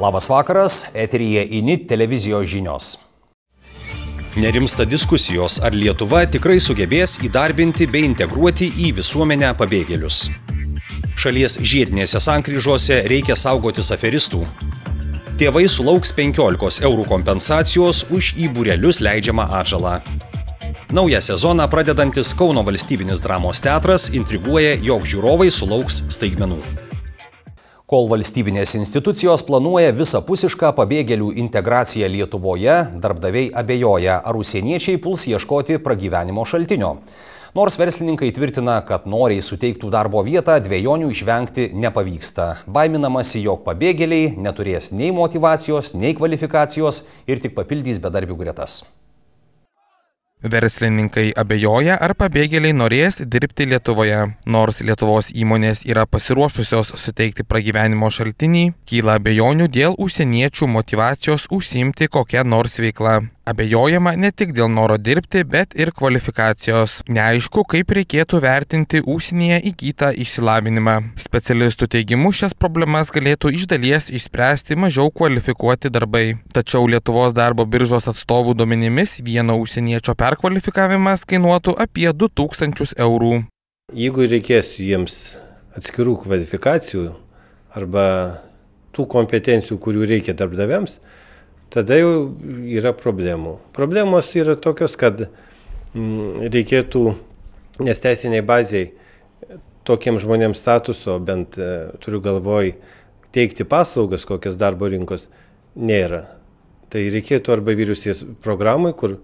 Labas vakaras, eteryje INIT televizijos žinios. Nerimsta diskusijos, ar Lietuva tikrai sugebės įdarbinti bei integruoti į visuomenę pabėgėlius. Šalies žiedinėse sankryžuose reikia saugotis aferistų. Tėvai sulauks 15 eurų kompensacijos už į burelius leidžiamą atžalą. Naują sezoną pradedantis Kauno valstybinis dramos teatras intriguoja, jog žiūrovai sulauks staigmenų. Kol valstybinės institucijos planuoja visapusišką pabėgėlių integraciją Lietuvoje, darbdaviai abejoja, ar užsieniečiai puls ieškoti pragyvenimo šaltinio. Nors verslininkai tvirtina, kad noriai suteiktų darbo vietą, dviejonių išvengti nepavyksta. Baiminamasi, jog pabėgėliai neturės nei motivacijos, nei kvalifikacijos ir tik papildys bedarbių gretas. Verslininkai abejoja, ar pabėgėliai norės dirbti Lietuvoje. Nors Lietuvos įmonės yra pasiruošusios suteikti pragyvenimo šaltinį, kyla abejonių dėl užsieniečių motivacijos užsimti kokią nors veiklą. Abejojama ne tik dėl noro dirbti, bet ir kvalifikacijos. Neaišku, kaip reikėtų vertinti ūsienyje įgytą išsilavinimą. Specialistų teigimu šias problemas galėtų iš dalies išspręsti mažiau kvalifikuoti darbai. Tačiau Lietuvos darbo biržos atstovų duomenimis vieno ūsieniečio perkvalifikavimas kainuotų apie 2000 eurų. Jeigu reikės jiems atskirų kvalifikacijų arba tų kompetencijų, kurių reikia darbdaviams, tada jau yra problemų. Problemos yra tokios, kad mm, reikėtų, nes teisiniai baziai tokiems žmonėms statuso, bent e, turiu galvoj, teikti paslaugas kokias darbo rinkos nėra. Tai reikėtų arba vyriausybės programai, kur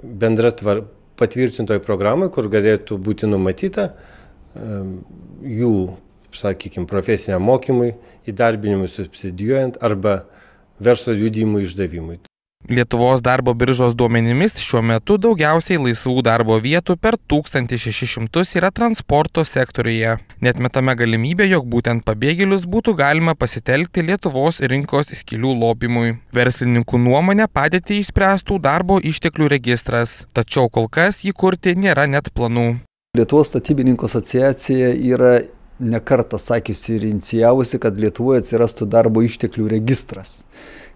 bendra tvar, patvirtintoj programai, kur galėtų būti numatyta jų, sakykime, profesiniam mokymui, įdarbinimui subsidijuojant arba uh, verslo liūdimų išdavimui. Lietuvos darbo biržos duomenimis šiuo metu daugiausiai laisvų darbo vietų per 1600 yra transporto sektoriuje. Netmetame galimybę, jog būtent pabėgėlius būtų galima pasitelkti Lietuvos rinkos skilių lopimui. Verslininkų nuomonė padėtį išspręstų darbo išteklių registras, tačiau kol kas jį kurti nėra net planų. Lietuvos statybininkų asociacija yra nekartą sakiusi ir inicijavusi, kad Lietuvoje atsirastų darbo išteklių registras.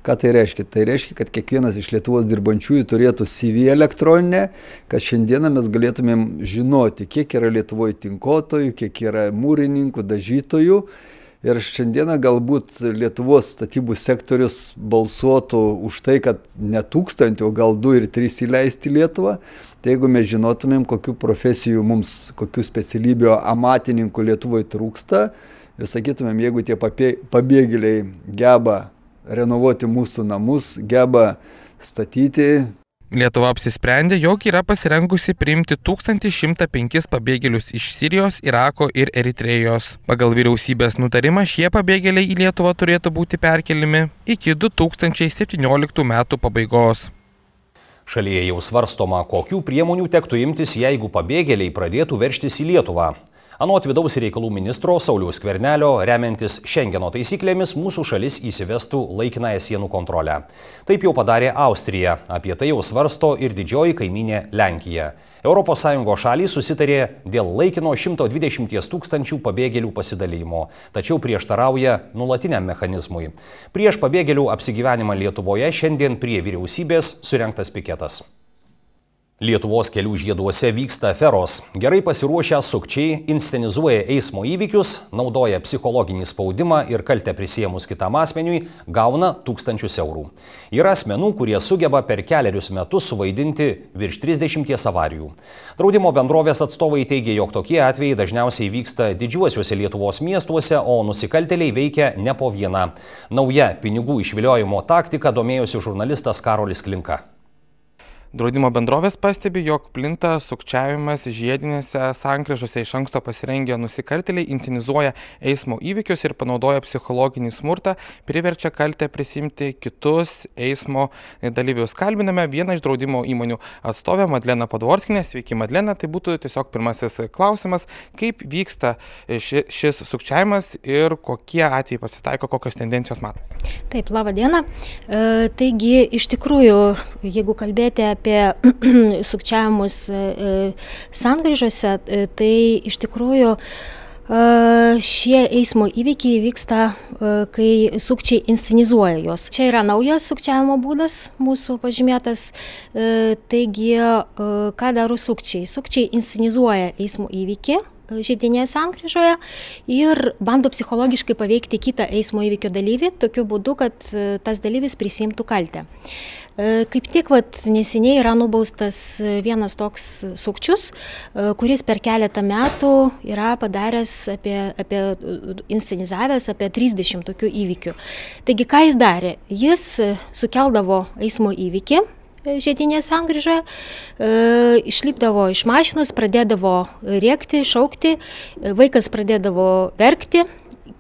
Ką tai reiškia? Tai reiškia, kad kiekvienas iš Lietuvos dirbančiųjų turėtų CV elektroninę, kad šiandieną mes galėtumėm žinoti, kiek yra Lietuvoje tinkotojų, kiek yra mūrininkų, dažytojų. Ir šiandieną galbūt Lietuvos statybų sektorius balsuotų už tai, kad ne tūkstantį, o gal du ir trys įleisti Lietuvą, Tai jeigu mes žinotumėm, kokių profesijų mums, kokių specialybių amatininkų Lietuvoje trūksta ir sakytumėm, jeigu tie pabėgėliai geba renovuoti mūsų namus, geba statyti. Lietuva apsisprendė, jog yra pasirengusi priimti 1105 pabėgėlius iš Sirijos, Irako ir Eritrejos. Pagal vyriausybės nutarimą šie pabėgėliai į Lietuvą turėtų būti perkelimi iki 2017 metų pabaigos. Šalyje jau svarstoma, kokių priemonių tektų imtis, jeigu pabėgėliai pradėtų verštis į Lietuvą. Anot vidaus reikalų ministro Sauliaus Kvernelio, remiantis Šengeno taisyklėmis, mūsų šalis įsivestų laikinąją sienų kontrolę. Taip jau padarė Austrija, apie tai jau svarsto ir didžioji kaiminė Lenkija. ES šalys susitarė dėl laikino 120 tūkstančių pabėgėlių pasidalymo, tačiau prieštarauja nulatiniam mechanizmui. Prieš pabėgėlių apsigyvenimą Lietuvoje šiandien prie vyriausybės surinktas piketas. Lietuvos kelių žieduose vyksta aferos. Gerai pasiruošę sukčiai inscenizuoja eismo įvykius, naudoja psichologinį spaudimą ir kaltę prisėmus kitam asmeniui, gauna tūkstančius eurų. Yra asmenų, kurie sugeba per keliarius metus suvaidinti virš 30 avarijų. Draudimo bendrovės atstovai teigia, jog tokie atvejai dažniausiai vyksta didžiuosiuose Lietuvos miestuose, o nusikalteliai veikia ne po vieną. Nauja pinigų išviliojimo taktika domėjosi žurnalistas Karolis Klinka draudimo bendrovės pastebi jog plinta sukčiavimas žiedinėse sankryžose iš anksto pasirengę nusikaltėliai inscenizuoja eismo įvykius ir panaudoję psichologinį smurtą priverčia kaltę prisiimti kitus eismo dalyvius kalbiname vieną iš draudimo įmonių atstovę madleną podvorskienę sveiki madlena tai būtų tiesiog pirmasis klausimas kaip vyksta ši, šis sukčiavimas ir kokie atvejai pasitaiko kokios tendencijos matosi taip laba diena e, taigi iš tikrųjų jeigu kalbėti apie apie sukčiavimus e, e, sangrįžose, e, tai iš tikrųjų Šie eismo įvykiai vyksta, kai sukčiai inscenizuoja juos. Čia yra naujas sukčiavimo būdas mūsų pažymėtas. Taigi, ką daro sukčiai? Sukčiai inscenizuoja eismo įvykį E, žydinėje sankryžoje ir bando psichologiškai paveikti kitą eismo įvykio dalyvį, tokiu būdu, kad e, tas dalyvis prisimtų kaltę. E, kaip tik vat, neseniai yra nubaustas vienas toks sukčius, kuris per keletą metų yra padaręs apie, apie inscenizavęs apie 30 tokių įvykių. Taigi ką jis darė? Jis sukeldavo eismo įvykį, žiedinė sangrįža, e, išlipdavo iš mašinos, pradėdavo rėkti, šaukti, e, vaikas pradėdavo verkti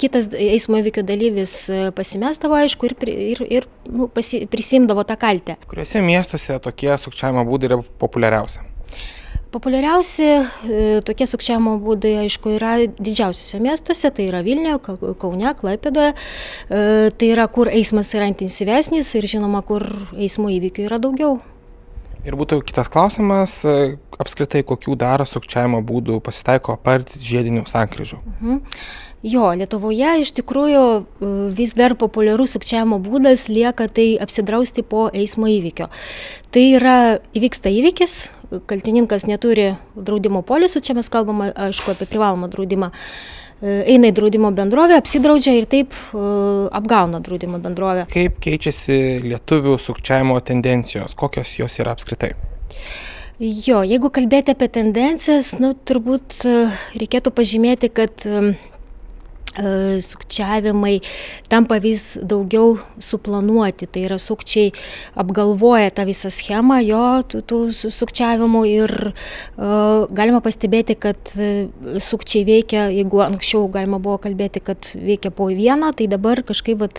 kitas eismo įvykio dalyvis e, pasimestavo, aišku, ir, ir, ir nu, pasi, prisimdavo tą kaltę. Kuriuose miestuose tokie sukčiavimo būdai yra populiariausia? Populiariausi e, tokie sukčiavimo būdai, aišku, yra didžiausiuose miestuose, tai yra Vilniuje, Kaune, Klaipėdoje, e, tai yra kur eismas yra intensyvesnis ir žinoma, kur eismo įvykių yra daugiau. Ir būtų kitas klausimas, e, apskritai kokių dar sukčiavimo būdų pasitaiko apart žiedinių sankryžų? Mhm. Jo, Lietuvoje iš tikrųjų e, vis dar populiarus sukčiavimo būdas lieka tai apsidrausti po eismo įvykio. Tai yra įvyksta įvykis, kaltininkas neturi draudimo polisų, čia mes kalbame aišku apie privalomą draudimą e, eina į draudimo bendrovę, apsidraudžia ir taip e, apgauna draudimo bendrovę. Kaip keičiasi lietuvių sukčiavimo tendencijos, kokios jos yra apskritai? Jo, jeigu kalbėti apie tendencijas, nu, turbūt reikėtų pažymėti, kad E, sukčiavimai tampa vis daugiau suplanuoti, tai yra sukčiai apgalvoja tą visą schemą jo tų, tų sukčiavimų ir e, galima pastebėti, kad e, sukčiai veikia, jeigu anksčiau galima buvo kalbėti, kad veikia po vieną, tai dabar kažkaip vat,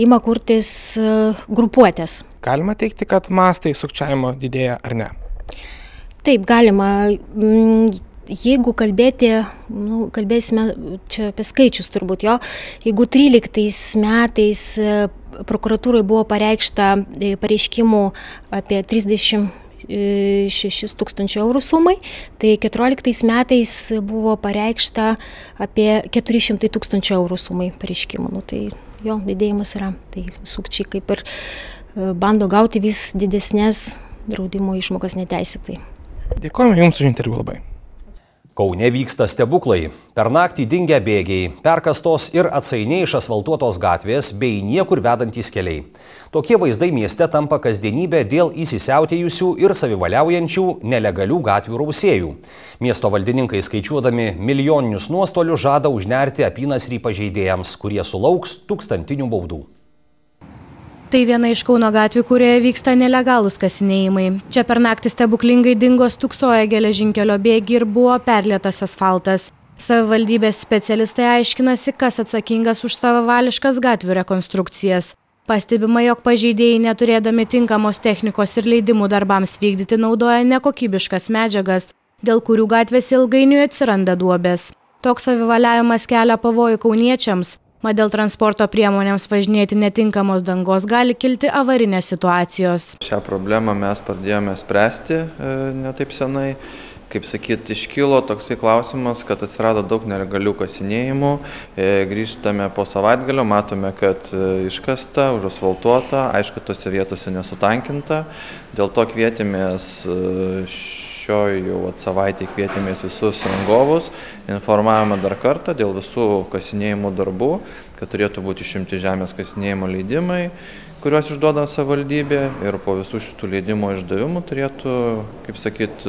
ima kurtis e, grupuotės. Galima teikti, kad mastai sukčiavimo didėja ar ne? Taip, galima. M, mm, Jeigu kalbėti, nu, kalbėsime čia apie skaičius turbūt jo, jeigu 13 metais e, prokuratūrai buvo pareikšta e, pareiškimų apie 30 6 e, tūkstančių eurų sumai, tai 14 metais buvo pareikšta apie 400 tūkstančių eurų sumai pareiškimų. Nu, tai jo didėjimas yra, tai sukčiai kaip ir bando gauti vis didesnės draudimo išmokas neteisėtai. Dėkojame Jums už interviu labai. Kaune vyksta stebuklai. Per naktį dingia bėgiai, perkastos ir atsainiai išasfaltuotos gatvės bei niekur vedantys keliai. Tokie vaizdai mieste tampa kasdienybė dėl įsisiautėjusių ir savivaliaujančių nelegalių gatvių rausėjų. Miesto valdininkai skaičiuodami milijoninius nuostolius žada užnerti apynas rypažeidėjams, kurie sulauks tūkstantinių baudų tai viena iš kauno gatvių kurioje vyksta nelegalūs kasinėjimai čia per naktį stebuklingai dingo stūksoję geležinkelio bėgį ir buvo perlietas asfaltas savivaldybės specialistai aiškinasi kas atsakingas už savavališkas gatvių rekonstrukcijas pastebima jog pažeidėjai neturėdami tinkamos technikos ir leidimų darbams vykdyti naudoja nekokybiškas medžiagas dėl kurių gatvėse ilgainiui atsiranda duobės toks savivaliavimas kelia pavojų kauniečiams mat dėl transporto priemonėms važinėti netinkamos dangos gali kilti avarinės situacijos. Šią problemą mes pradėjome spręsti e, netaip senai. Kaip sakyt, iškilo toksai klausimas, kad atsirado daug nelegalių kasinėjimų. E, grįžtame po savaitgalio, matome, kad e, iškasta, užasvaltuota, aišku, tose vietose nesutankinta. Dėl to kvietėmės š trečioj jau vat savaitėj kvietėmės visus rangovus, informavome dar kartą dėl visų kasinėjimų darbų, kad turėtų būti išimti žemės kasinėjimo leidimai, kuriuos išduoda savivaldybė ir po visų šitų leidimo išdavimų turėtų, kaip sakyt,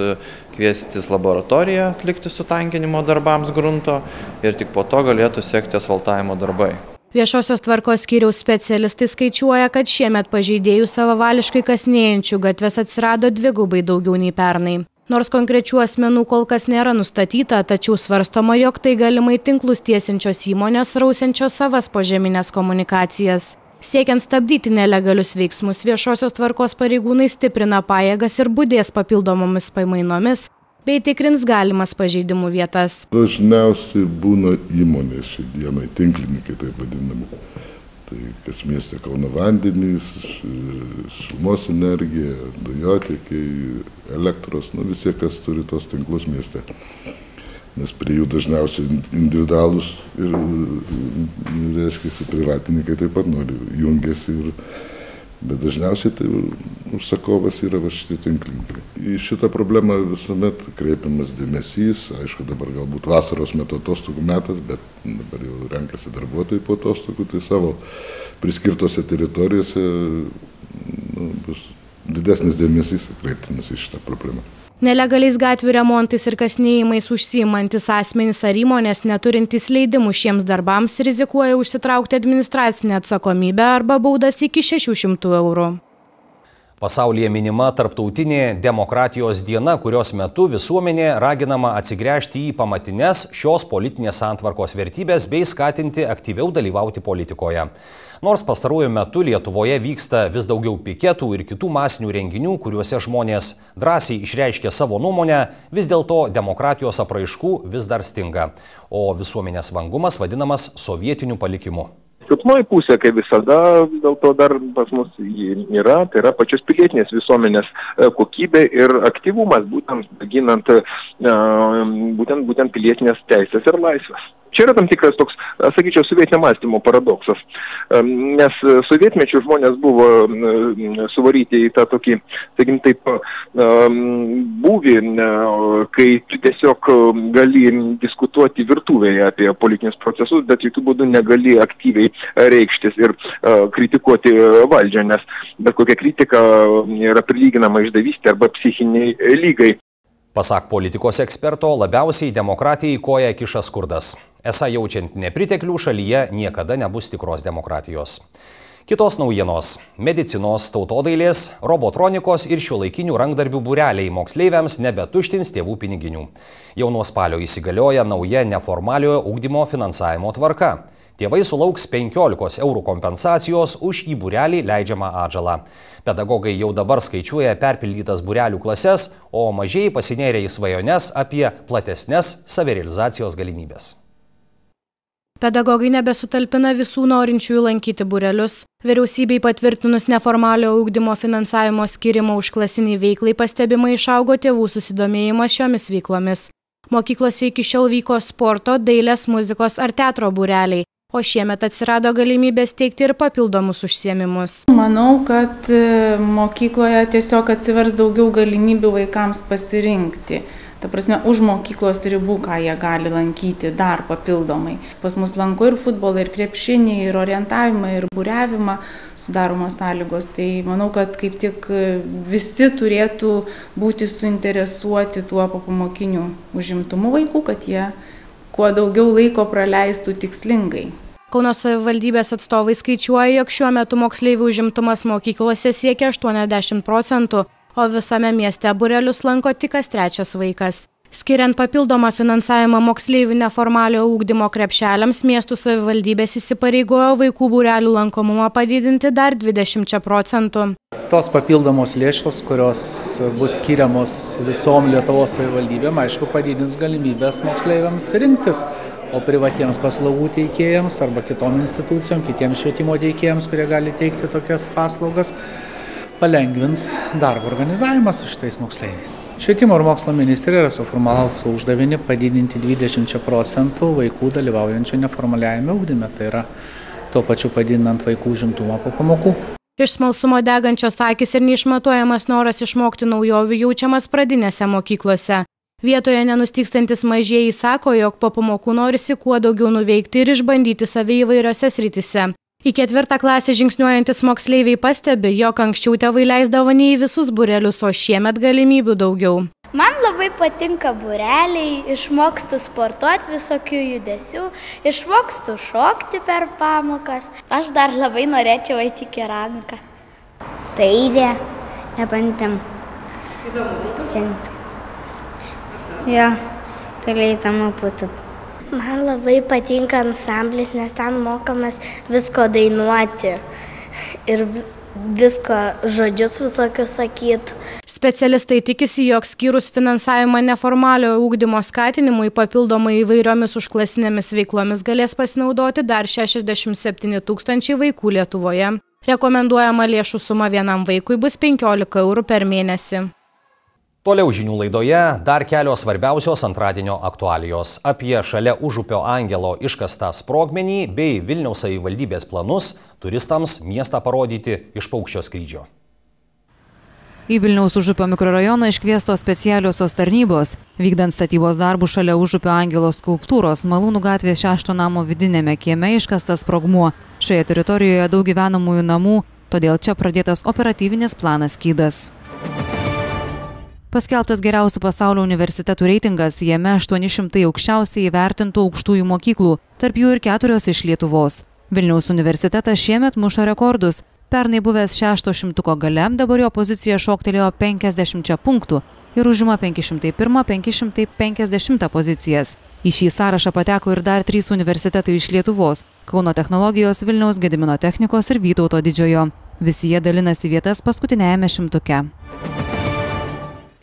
kviestis laboratoriją atlikti sutankinimo darbams grunto ir tik po to galėtų sekti asfaltavimo darbai. Viešosios tvarkos skyriaus specialistai skaičiuoja, kad šiemet pažeidėjų savavališkai kasnėjančių gatves atsirado dvigubai daugiau nei pernai nors konkrečių asmenų kol kas nėra nustatyta tačiau svarstoma jog tai galimai tinklus tiesiančios įmonės rausiančios savas požemines komunikacijas siekiant stabdyti nelegalius veiksmus viešosios tvarkos pareigūnai stiprina pajėgas ir budės papildomomis pamainomis bei tikrins galimas pažeidimų vietas dažniausiai būna įmonės šiai dienai tinklininkai taip vadinami tai kas mieste Kauno vandenys, šilumos energija, dujotiekiai, elektros, nu visi, kas turi tos tinklus mieste. Nes prie jų dažniausiai individualus ir, reiškia, privatininkai taip pat nori, jungiasi ir bet dažniausiai tai užsakovas yra va šitie tinklininkai. Į šitą problemą visuomet kreipiamas dėmesys, aišku dabar galbūt vasaros metu atostogų metas, bet dabar jau renkasi darbuotojai po atostogų, tai savo priskirtose teritorijose nu, bus didesnis dėmesys kreiptinas į šitą problemą nelegaliais gatvių remontais ir kasinėjimais užsiimantys asmenys ar įmonės neturintys leidimų šiems darbams rizikuoja užsitraukti administracinę atsakomybę arba baudas iki šešių šimtų eurų Pasaulyje minima tarptautinė demokratijos diena, kurios metu visuomenė raginama atsigręžti į pamatines šios politinės santvarkos vertybės bei skatinti aktyviau dalyvauti politikoje. Nors pastaruoju metu Lietuvoje vyksta vis daugiau piketų ir kitų masinių renginių, kuriuose žmonės drąsiai išreiškia savo nuomonę, vis dėlto demokratijos apraiškų vis dar stinga, o visuomenės vangumas vadinamas sovietiniu palikimu silpnoji pusė, kaip visada, dėl to dar pas mus yra, tai yra pačios pilietinės visuomenės e, kokybė ir aktyvumas, būtent ginant e, būtent, būtent pilietinės teisės ir laisvės. Čia yra tam tikras toks, sakyčiau, sovietinio mąstymo paradoksas, nes e, sovietmečių žmonės buvo e, suvaryti į tą tokį, sakykim, taip, e, būvį, kai tu tiesiog gali diskutuoti virtuvėje apie politinius procesus, bet jokių būdų negali aktyviai reikštis ir kritikuoti valdžią, nes bet kokia kritika yra prilyginama išdavystė arba psichiniai lygai. Pasak politikos eksperto, labiausiai demokratijai koja kiša skurdas. Esą jaučiant nepriteklių šalyje niekada nebus tikros demokratijos. Kitos naujienos - medicinos, tautodailės, robotronikos ir šiuolaikinių rankdarbių bureliai moksleiviams nebetuštins tėvų piniginių. Jau nuo spalio įsigalioja nauja neformaliojo ugdymo finansavimo tvarka. Tėvai sulauks 15 eurų kompensacijos už į burelį leidžiamą atžalą. Pedagogai jau dabar skaičiuoja perpildytas burelių klases, o mažiai pasinėrė į svajones apie platesnes savirealizacijos galimybės. Pedagogai nebesutalpina visų norinčiųjų lankyti burelius. Vyriausybei patvirtinus neformalio ūkdymo finansavimo skirimo užklasiniai veiklai pastebimai išaugo tėvų susidomėjimas šiomis veiklomis. Mokyklose iki šiol vyko sporto, dailės, muzikos ar teatro bureliai, o šiemet atsirado galimybė steigti ir papildomus užsiemimus. Manau, kad e, mokykloje tiesiog atsivers daugiau galimybių vaikams pasirinkti. Ta prasme, už mokyklos ribų, ką jie gali lankyti dar papildomai. Pas mus lanko ir futbolą, ir krepšinį, ir orientavimą, ir būrevimą sudaromos sąlygos. Tai manau, kad kaip tik e, visi turėtų būti suinteresuoti tuo papamokiniu užimtumu vaikų, kad jie kuo daugiau laiko praleistų tikslingai. Kauno savivaldybės atstovai skaičiuoja, jog šiuo metu moksleivių užimtumas mokyklose siekia 80 procentų, o visame mieste burelius lanko tik kas trečias vaikas skiriant papildomą finansavimą moksleivių neformaliojo ugdymo krepšeliams miestų savivaldybės įsipareigojo vaikų būrelių lankomumą padidinti dar dvidešimčia procentų tos papildomos lėšos kurios bus skiriamos visom lietuvos savivaldybėm aišku padidins galimybes moksleiviams rinktis o privatiems paslaugų teikėjams arba kitom institucijom kitiems švietimo teikėjams kurie gali teikti tokias paslaugas palengvins darbo organizavimą su šitais moksleiviais švietimo ir mokslo ministerija yra suformalavusi uždavinį padidinti 20 procentų vaikų dalyvaujančių neformaliajame ugdyme, tai yra tuo pačiu padidinant vaikų žimtumą po pamokų. Iš smalsumo degančios akis ir neišmatuojamas noras išmokti naujovių jaučiamas pradinėse mokyklose. Vietoje nenustikstantis mažieji sako, jog po pamokų norisi kuo daugiau nuveikti ir išbandyti save įvairiose sritise į ketvirtą klasę žingsniuojantys moksleiviai pastebi jog anksčiau tėvai leisdavo ne į visus būrelius o šiemet galimybių daugiau man labai patinka būreliai išmokstu sportuot visokių judesių išmokstu šokti per pamokas aš dar labai norėčiau eit į keramiką dailė nebandėm įdomu būtų ja toliai įdomu būtų Man labai patinka ansamblis, nes ten mokamas visko dainuoti ir visko žodžius visokius sakyti. Specialistai tikisi, jog skyrus finansavimą neformaliojo ūkdymo skatinimui papildomai įvairiomis užklasinėmis veiklomis galės pasinaudoti dar 67 tūkstančiai vaikų Lietuvoje. Rekomenduojama lėšų suma vienam vaikui bus 15 eurų per mėnesį. Toliau žinių laidoje dar kelios svarbiausios antradienio aktualijos apie šalia užupio angelo iškastą sprogmenį bei Vilniaus savivaldybės planus turistams miestą parodyti iš paukščio skrydžio. Į Vilniaus užupio mikrorajoną iškviestos specialiosios tarnybos, vykdant statybos darbų šalia užupio angelo skulptūros Malūnų gatvės šešto namo vidinėme kieme iškastas sprogmuo. Šioje teritorijoje daug gyvenamųjų namų, todėl čia pradėtas operatyvinis planas Kydas. Paskelbtas geriausių pasaulio universitetų reitingas, jame 800 aukščiausiai įvertintų aukštųjų mokyklų, tarp jų ir keturios iš Lietuvos. Vilniaus universitetas šiemet muša rekordus. Pernai buvęs 600 gale, dabar jo pozicija šoktelėjo 50 punktų ir užima 501-550 pozicijas. Į šį sąrašą pateko ir dar trys universitetai iš Lietuvos – Kauno technologijos, Vilniaus Gedimino technikos ir Vytauto didžiojo. Visi jie dalinasi vietas paskutinėjame šimtuke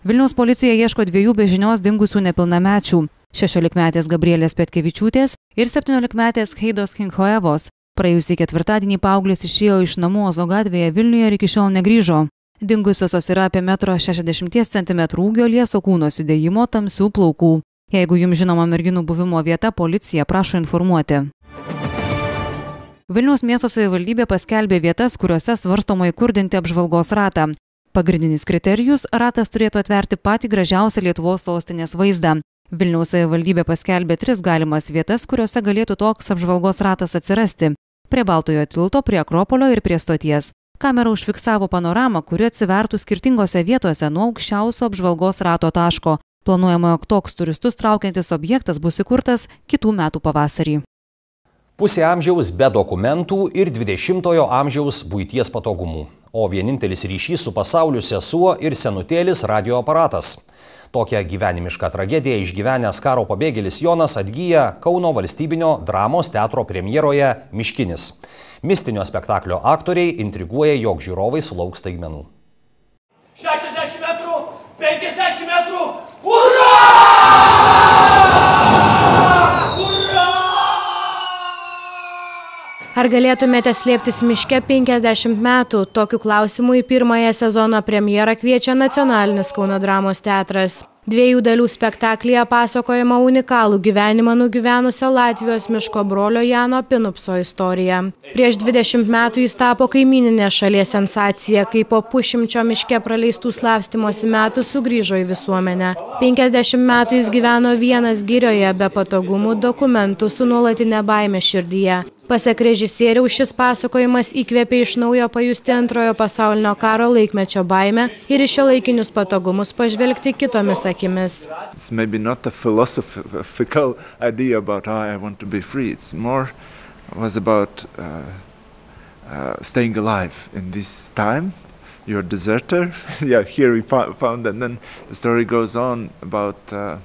vilniaus policija ieško dviejų be žinios dingusių nepilnamečių šešiolikmetės gabrielės petkevičiūtės ir septyniolikmetės heidos kinchoevos praėjusį ketvirtadienį paauglės išėjo iš namų ozo gatvėje vilniuje ir iki šiol negrįžo dingusiosios yra apie metro šešiasdešimties centimetrų ūgio lieso kūno sudėjimo tamsių plaukų jeigu jums žinoma merginų buvimo vieta policija prašo informuoti Vilniaus miesto savivaldybė paskelbė vietas, kuriuose svarstoma įkurdinti apžvalgos ratą pagrindinis kriterijus ratas turėtų atverti patį gražiausią lietuvos sostinės vaizdą vilniaus savivaldybė paskelbė tris galimas vietas kuriose galėtų toks apžvalgos ratas atsirasti prie baltojo tilto prie akropolio ir prie stoties kamera užfiksavo panoramą kuri atsivertų skirtingose vietose nuo aukščiausio apžvalgos rato taško planuojama jog toks turistus traukiantis objektas bus įkurtas kitų metų pavasarį pusė amžiaus be dokumentų ir dvidešimtojo amžiaus buities patogumų o vienintelis ryšys su pasauliu sesuo ir senutėlis radioaparatas. Tokią gyvenimišką tragediją išgyvenęs karo pabėgėlis Jonas atgyja Kauno valstybinio dramos teatro premjeroje Miškinis. Mistinio spektaklio aktoriai intriguoja, jog žiūrovai sulauks taigmenų. Ar galėtumėte slėptis miške 50 metų? Tokiu klausimu į pirmąją sezono premjerą kviečia Nacionalinis Kauno dramos teatras. Dviejų dalių spektaklyje pasakojama unikalų gyvenimą nugyvenusio Latvijos miško brolio Jano Pinupso istorija. Prieš 20 metų jis tapo kaimininė šalies sensacija, kai po pušimčio miške praleistų slapstimosi metų sugrįžo į visuomenę. 50 metų jis gyveno vienas gyrioje be patogumų dokumentų su nuolatinė baime širdyje pasak režisieriaus šis pasakojimas įkvėpė iš naujo pajusti antrojo pasaulinio karo laikmečio baimę ir į šiuolaikinius patogumus pažvelgti kitomis akimis. It's maybe not a philosophical idea about how I want to be free. It's more was about uh, uh, staying alive in this time. You're a deserter. yeah, here we found, and then the story goes on about uh,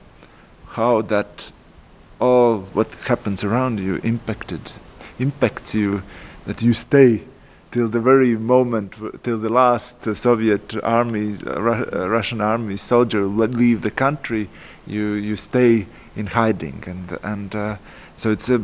how that all what happens around you impacted impacts you, that you stay till the very moment, till the last uh, Soviet army, uh, Ru- uh, Russian army soldier leave the country, you you stay in hiding, and and uh, so it's a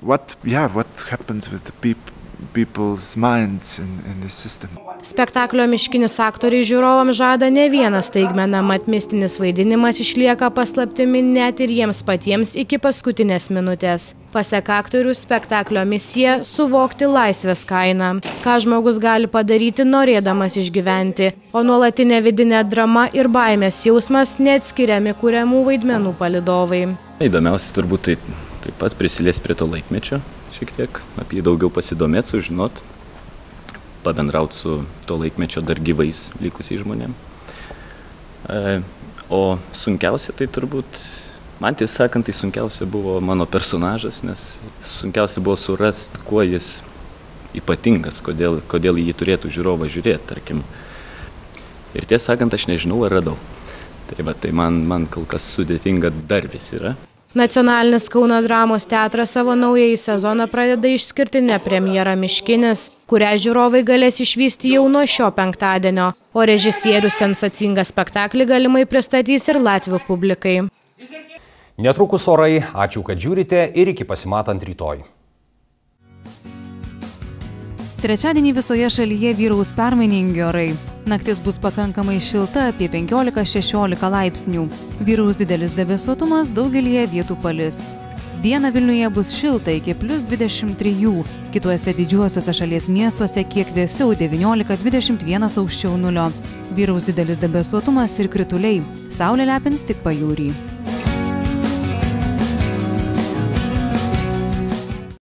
what yeah what happens with the people people's minds and, and the system. Spektaklio miškinis aktoriai žiūrovams žada ne vieną staigmeną, mat mistinis vaidinimas išlieka paslaptimi net ir jiems patiems iki paskutinės minutės. Pasek aktorių spektaklio misija – suvokti laisvės kainą, ką žmogus gali padaryti norėdamas išgyventi, o nuolatinė vidinė drama ir baimės jausmas neatskiriami kuriamų vaidmenų palidovai. Įdomiausia turbūt tai taip pat prisiliest prie to laikmečio šiek tiek, apie jį daugiau pasidomėt, sužinot, pabendraut su to laikmečio dar gyvais likusiai žmonėm. E, o sunkiausia tai turbūt, man tiesą sakant, tai sunkiausia buvo mano personažas, nes sunkiausia buvo surasti, kuo jis ypatingas, kodėl, kodėl jį turėtų žiūrovą žiūrėti, tarkim. Ir tiesą sakant, aš nežinau, ar radau. Tai, va, tai man, man kol kas sudėtinga dar vis yra. Nacionalinis Kauno dramos teatras savo naująjį sezoną pradeda išskirtinę premjerą Miškinis, kurią žiūrovai galės išvysti jau nuo šio penktadienio, o režisierius sensacingą spektaklį galimai pristatys ir Latvių publikai. Netrukus orai, ačiū, kad žiūrite ir iki pasimatant rytoj. Trečiadienį visoje šalyje vyraus permainingi orai. Naktis bus pakankamai šilta apie 15-16 laipsnių. Vyraus didelis debesuotumas daugelie vietų palis. Dieną Vilniuje bus šilta iki plus 23, kituose didžiuosiuose šalies miestuose kiek vėsiau 19-21 aukščiau nulio. Vyraus didelis debesuotumas ir krituliai. Saulė lepins tik pajūrį.